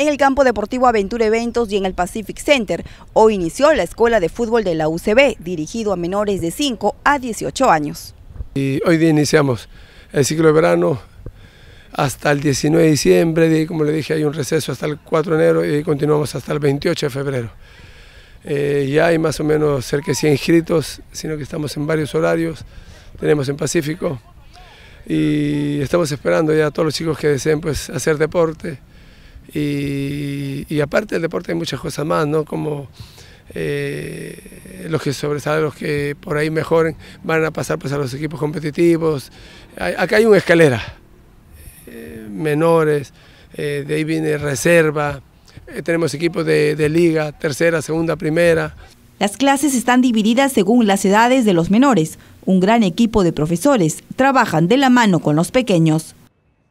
en el campo deportivo Aventura Eventos y en el Pacific Center. Hoy inició la escuela de fútbol de la UCB, dirigido a menores de 5 a 18 años. Y hoy día iniciamos el ciclo de verano hasta el 19 de diciembre, y como le dije hay un receso hasta el 4 de enero y continuamos hasta el 28 de febrero. Eh, ya hay más o menos cerca de 100 inscritos, sino que estamos en varios horarios, tenemos en Pacífico y estamos esperando ya a todos los chicos que deseen pues, hacer deporte, y, aparte del deporte hay muchas cosas más, Como eh, los que sobresalen, los que por ahí mejoren, van a pasar pues, a los equipos competitivos. acá hay una escalera, eh, menores, eh, de ahí viene reserva, tenemos equipos de liga, tercera, segunda, primera. Las clases están divididas según las edades de los menores. Un gran equipo de profesores trabajan de la mano con los pequeños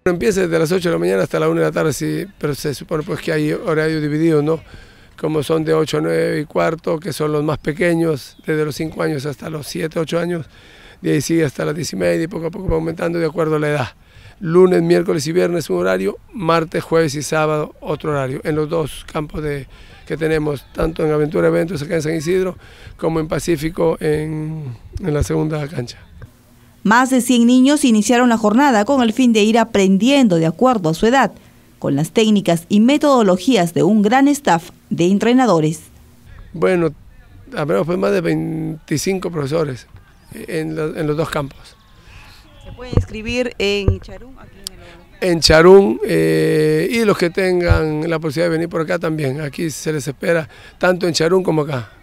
empieza desde las 8 de la mañana hasta la 1 de la tarde, sí, pero se supone pues que hay horarios divididos, ¿no? Como son de 8 a 9 y cuarto, que son los más pequeños, desde los 5 años hasta los 7, 8 años, de ahí sigue hasta las 10 y media y poco a poco va aumentando de acuerdo a la edad. Lunes, miércoles y viernes un horario, martes, jueves y sábado otro horario, en los dos campos de, que tenemos, tanto en Aventura Eventos acá en San Isidro, como en Pacífico en la segunda cancha. Más de 100 niños iniciaron la jornada con el fin de ir aprendiendo de acuerdo a su edad, con las técnicas y metodologías de un gran staff de entrenadores. Bueno, habremos pues más de 25 profesores en, los dos campos. ¿Se puede inscribir en Charún? Aquí en, el... en, Charún eh, y los que tengan la posibilidad de venir por acá también. Aquí se les espera tanto en Charún como acá.